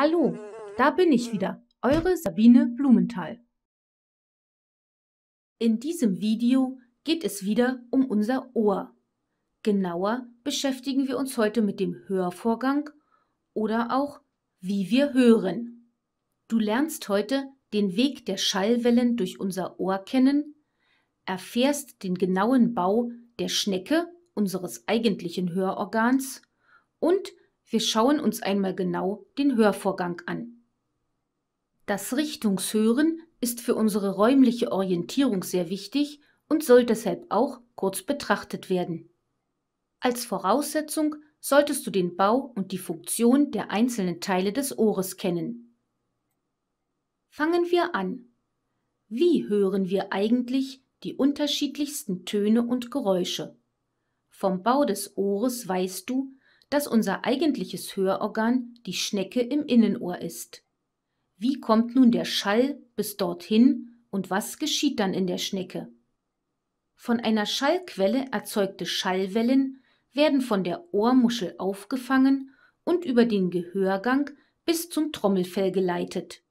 Hallo, da bin ich wieder, eure Sabine Blumenthal. In diesem Video geht es wieder um unser Ohr. Genauer beschäftigen wir uns heute mit dem Hörvorgang oder auch wie wir hören. Du lernst heute den Weg der Schallwellen durch unser Ohr kennen, erfährst den genauen Bau der Schnecke, unseres eigentlichen Hörorgans, und wir schauen uns einmal genau den Hörvorgang an. Das Richtungshören ist für unsere räumliche Orientierung sehr wichtig und soll deshalb auch kurz betrachtet werden. Als Voraussetzung solltest du den Bau und die Funktion der einzelnen Teile des Ohres kennen. Fangen wir an. Wie hören wir eigentlich die unterschiedlichsten Töne und Geräusche? Vom Bau des Ohres weißt du, dass unser eigentliches Hörorgan die Schnecke im Innenohr ist. Wie kommt nun der Schall bis dorthin und was geschieht dann in der Schnecke? Von einer Schallquelle erzeugte Schallwellen werden von der Ohrmuschel aufgefangen und über den Gehörgang bis zum Trommelfell geleitet.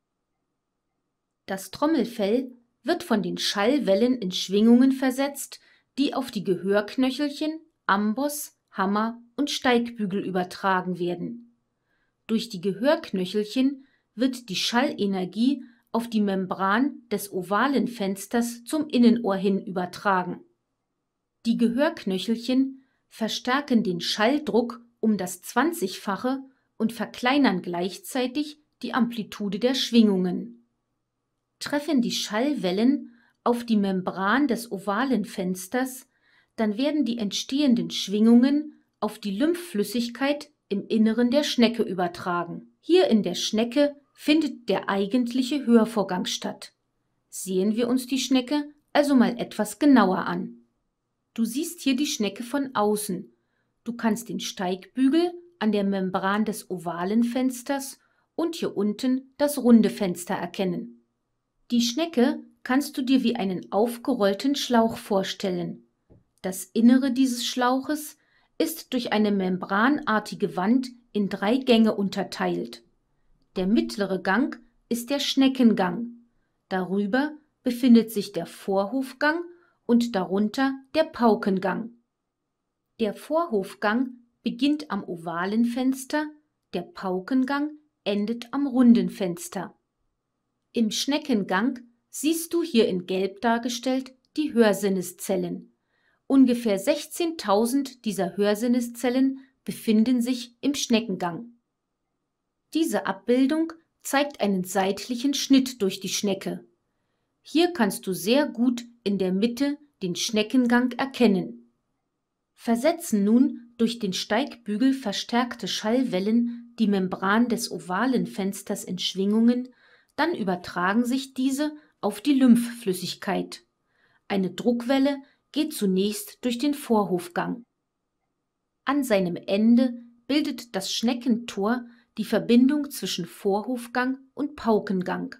Das Trommelfell wird von den Schallwellen in Schwingungen versetzt, die auf die Gehörknöchelchen, Amboss, Hammer und Steigbügel übertragen werden. Durch die Gehörknöchelchen wird die Schallenergie auf die Membran des ovalen Fensters zum Innenohr hin übertragen. Die Gehörknöchelchen verstärken den Schalldruck um das 20-fache und verkleinern gleichzeitig die Amplitude der Schwingungen. Treffen die Schallwellen auf die Membran des ovalen Fensters, dann werden die entstehenden Schwingungen auf die Lymphflüssigkeit im Inneren der Schnecke übertragen. Hier in der Schnecke findet der eigentliche Hörvorgang statt. Sehen wir uns die Schnecke also mal etwas genauer an. Du siehst hier die Schnecke von außen. Du kannst den Steigbügel an der Membran des ovalen Fensters und hier unten das runde Fenster erkennen. Die Schnecke kannst du dir wie einen aufgerollten Schlauch vorstellen. Das Innere dieses Schlauches ist durch eine membranartige Wand in drei Gänge unterteilt. Der mittlere Gang ist der Schneckengang. Darüber befindet sich der Vorhofgang und darunter der Paukengang. Der Vorhofgang beginnt am ovalen Fenster, der Paukengang endet am runden Fenster. Im Schneckengang siehst du hier in Gelb dargestellt die Hörsinneszellen. Ungefähr 16.000 dieser Hörsinneszellen befinden sich im Schneckengang. Diese Abbildung zeigt einen seitlichen Schnitt durch die Schnecke. Hier kannst du sehr gut in der Mitte den Schneckengang erkennen. Versetzen nun durch den Steigbügel verstärkte Schallwellen die Membran des ovalen Fensters in Schwingungen, dann übertragen sich diese auf die Lymphflüssigkeit. Eine Druckwelle geht zunächst durch den Vorhofgang. An seinem Ende bildet das Schneckentor die Verbindung zwischen Vorhofgang und Paukengang.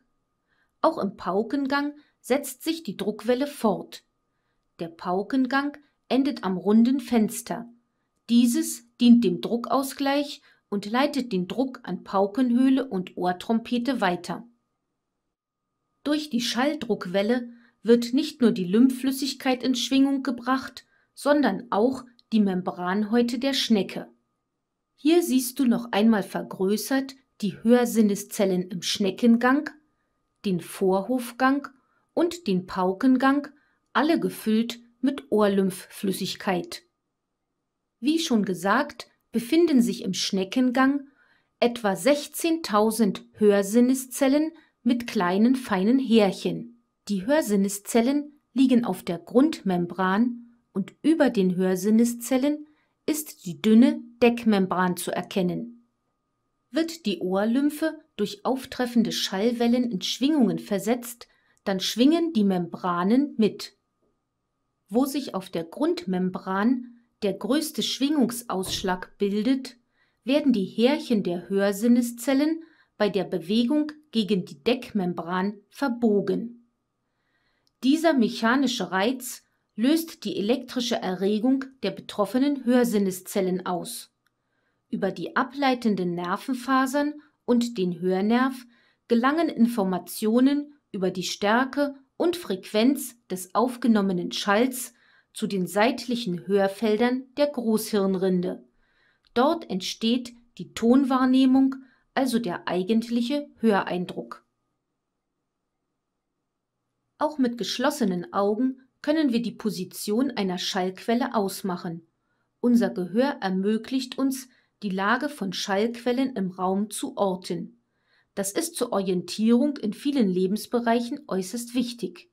Auch im Paukengang setzt sich die Druckwelle fort. Der Paukengang endet am runden Fenster. Dieses dient dem Druckausgleich und leitet den Druck an Paukenhöhle und Ohrtrompete weiter. Durch die Schalldruckwelle wird nicht nur die Lymphflüssigkeit in Schwingung gebracht, sondern auch die Membranhäute der Schnecke. Hier siehst du noch einmal vergrößert die Hörsinneszellen im Schneckengang, den Vorhofgang und den Paukengang, alle gefüllt mit Ohrlymphflüssigkeit. Wie schon gesagt, befinden sich im Schneckengang etwa 16.000 Hörsinneszellen mit kleinen feinen Härchen. Die Hörsinneszellen liegen auf der Grundmembran und über den Hörsinneszellen ist die dünne Deckmembran zu erkennen. Wird die Ohrlymphe durch auftreffende Schallwellen in Schwingungen versetzt, dann schwingen die Membranen mit. Wo sich auf der Grundmembran der größte Schwingungsausschlag bildet, werden die Härchen der Hörsinneszellen bei der Bewegung gegen die Deckmembran verbogen dieser mechanische Reiz löst die elektrische Erregung der betroffenen Hörsinneszellen aus. Über die ableitenden Nervenfasern und den Hörnerv gelangen Informationen über die Stärke und Frequenz des aufgenommenen Schalls zu den seitlichen Hörfeldern der Großhirnrinde. Dort entsteht die Tonwahrnehmung, also der eigentliche Höreindruck auch mit geschlossenen Augen können wir die Position einer Schallquelle ausmachen. Unser Gehör ermöglicht uns, die Lage von Schallquellen im Raum zu orten. Das ist zur Orientierung in vielen Lebensbereichen äußerst wichtig.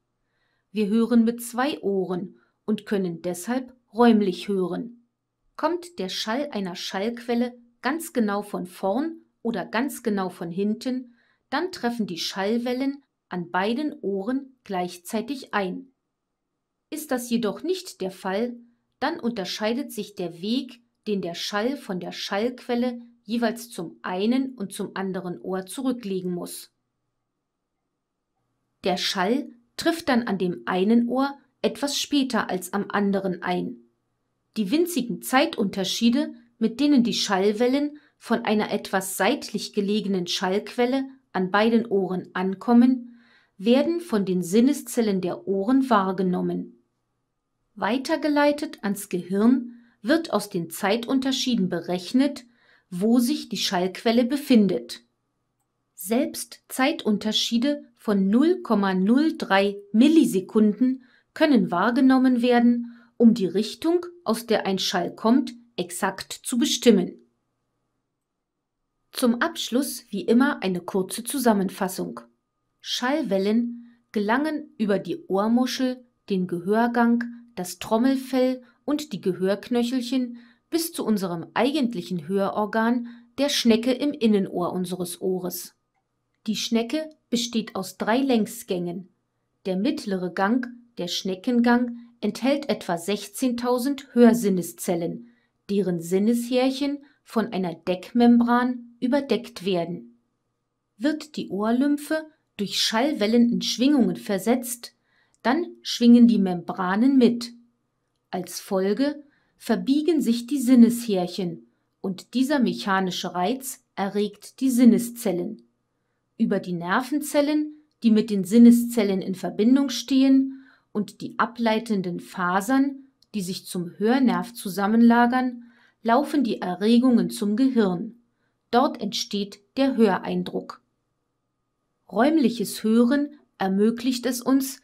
Wir hören mit zwei Ohren und können deshalb räumlich hören. Kommt der Schall einer Schallquelle ganz genau von vorn oder ganz genau von hinten, dann treffen die Schallwellen an beiden Ohren gleichzeitig ein. Ist das jedoch nicht der Fall, dann unterscheidet sich der Weg, den der Schall von der Schallquelle jeweils zum einen und zum anderen Ohr zurücklegen muss. Der Schall trifft dann an dem einen Ohr etwas später als am anderen ein. Die winzigen Zeitunterschiede, mit denen die Schallwellen von einer etwas seitlich gelegenen Schallquelle an beiden Ohren ankommen, werden von den Sinneszellen der Ohren wahrgenommen. Weitergeleitet ans Gehirn wird aus den Zeitunterschieden berechnet, wo sich die Schallquelle befindet. Selbst Zeitunterschiede von 0,03 Millisekunden können wahrgenommen werden, um die Richtung, aus der ein Schall kommt, exakt zu bestimmen. Zum Abschluss wie immer eine kurze Zusammenfassung. Schallwellen gelangen über die Ohrmuschel, den Gehörgang, das Trommelfell und die Gehörknöchelchen bis zu unserem eigentlichen Hörorgan, der Schnecke im Innenohr unseres Ohres. Die Schnecke besteht aus drei Längsgängen. Der mittlere Gang, der Schneckengang, enthält etwa 16.000 Hörsinneszellen, deren Sinneshärchen von einer Deckmembran überdeckt werden. Wird die Ohrlymphe durch Schallwellen in Schwingungen versetzt, dann schwingen die Membranen mit. Als Folge verbiegen sich die Sinneshärchen und dieser mechanische Reiz erregt die Sinneszellen. Über die Nervenzellen, die mit den Sinneszellen in Verbindung stehen, und die ableitenden Fasern, die sich zum Hörnerv zusammenlagern, laufen die Erregungen zum Gehirn. Dort entsteht der Höreindruck. Räumliches Hören ermöglicht es uns